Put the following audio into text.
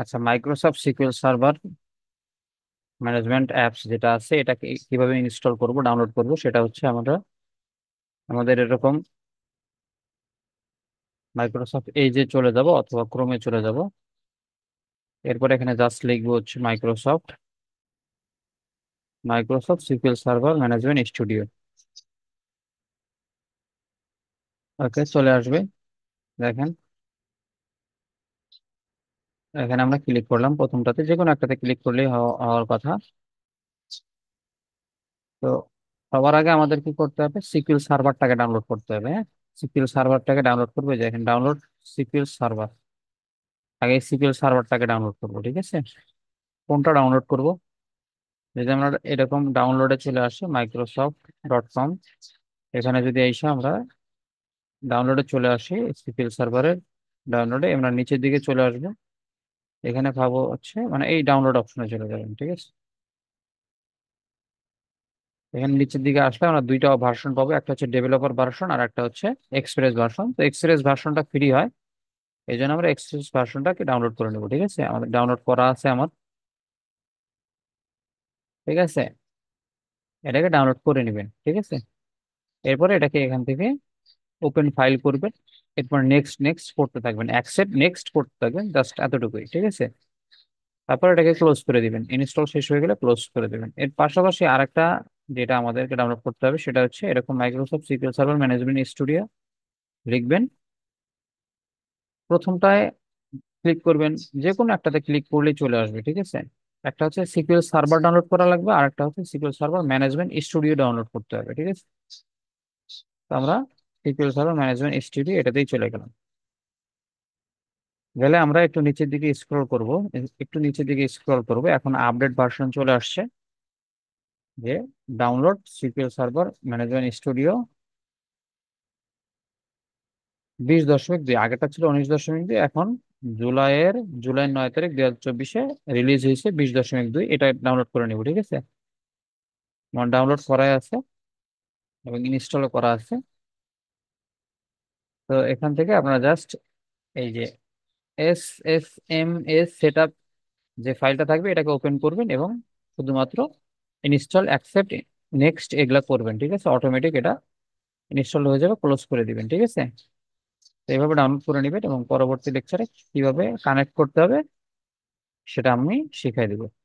আচ্ছা Microsoft SQL server management apps যেটা আছে এটাকে কিভাবে ইনস্টল করব ডাউনলোড করব সেটা হচ্ছে আমরা আমাদের এরকম মাইক্রোসফট যে চলে যাব অথবা ক্রোমে চলে যাব এরপর এখানে জাস্ট লিখবো হচ্ছে Microsoft Microsoft SQL server management studio okay চলে আসবে দেখেন এখানে আমরা ক্লিক করলাম প্রথমটাতে যে কোনো একটাতে ক্লিক করলেই হওয়ার কথা তো সবার আগে আমাদের কি করতে হবে সিকিউল সার্ভারটাকে ডাউনলোড করতে হবে হ্যাঁ সিকিউল সার্ভারটাকে ডাউনলোড করবে যে এখানে ডাউনলোড সিকিউল সার্ভার আগে সিকিউল সার্ভারটাকে ডাউনলোড করবো ঠিক আছে কোনটা ডাউনলোড করব যদি আমরা এরকম ডাউনলোডে চলে আসি মাইক্রোসফট ডট কম এখানে যদি এসে আমরা ডাউনলোডে চলে আসি সিকিউল সার্ভারের ডাউনলোডে আমরা নিচের দিকে চলে আসবো এখানে খাবো হচ্ছে মানে এই ডাউনলোড অপশনে চলে যাবেন ঠিক আছে এখানে নিচের দিকে আসলে আমরা দুইটা ভার্সন পাবো একটা হচ্ছে ডেভেলপার ভার্সন আর একটা হচ্ছে এক্সপ্রেস ভার্সন তো এক্সপ্রেস ভার্সনটা ফ্রি হয় এই জন্য আমরা এক্সপ্রেস ভার্সনটাকে ডাউনলোড করে নেবো ঠিক আছে আমাদের ডাউনলোড করা আছে আমার ঠিক আছে এটাকে ডাউনলোড করে নেবেন ঠিক আছে এরপরে এটাকে এখান থেকে ওপেন ফাইল করবেন এরপর নেক্সট নেক্সট করতে থাকবেন অ্যাকসেপ্ট নেক্সট করতে থাকবেন জাস্ট এতটুকুই ঠিক আছে তারপর এটাকে ক্লোজ করে দিবেন ইনস্টল শেষ হয়ে গেলে ক্লোজ করে দিবেন এর পাশাপাশি আরেকটা যেটা আমাদেরকে ডাউনলোড করতে হবে সেটা হচ্ছে এরকম Microsoft SQL server management studio লিখবেন প্রথমটায় ক্লিক করবেন যে কোনো একটাতে ক্লিক করলেই চলে আসবে ঠিক আছে একটা হচ্ছে সিকিউর সার্ভার ডাউনলোড করা লাগবে আর একটা হচ্ছে SQL server management studio download করতে হবে ঠিক আছে তো আমরা সিকুয়েলস হলো ম্যানেজমেন্ট স্টুডিও এটাতেই চলে গেলাম গেলে আমরা একটু নিচের দিকে স্ক্রল করব একটু নিচের দিকে স্ক্রল করব এখন আপডেট ভার্সন চলে আসছে যে download SQL server management studio বিশ দশমিক দুই আগেটা ছিল উনিশ দশমিক দুই এখন জুলাইয়ের জুলাই নয় তারিখ দুই হাজার চব্বিশে রিলিজ হয়েছে বিশ দশমিক দুই এটা ডাউনলোড করে নিব ঠিক আছে আমার ডাউনলোড করাই আছে এবং ইনস্টলও করা আছে তো এখান থেকে আপনারা জাস্ট এই যে S S M S set up যে ফাইলটা থাকবে এটাকে ওপেন করবেন এবং শুধুমাত্র ইনস্টল অ্যাকসেপ্ট নেক্সট এগুলা করবেন ঠিক আছে অটোমেটিক এটা ইনস্টল হয়ে যাবে ক্লোজ করে দিবেন ঠিক আছে তো এইভাবে ডাউনলোড করে নেবেন এবং পরবর্তী লেকচারে কিভাবে কানেক্ট করতে হবে সেটা আমি শিখাই দেবো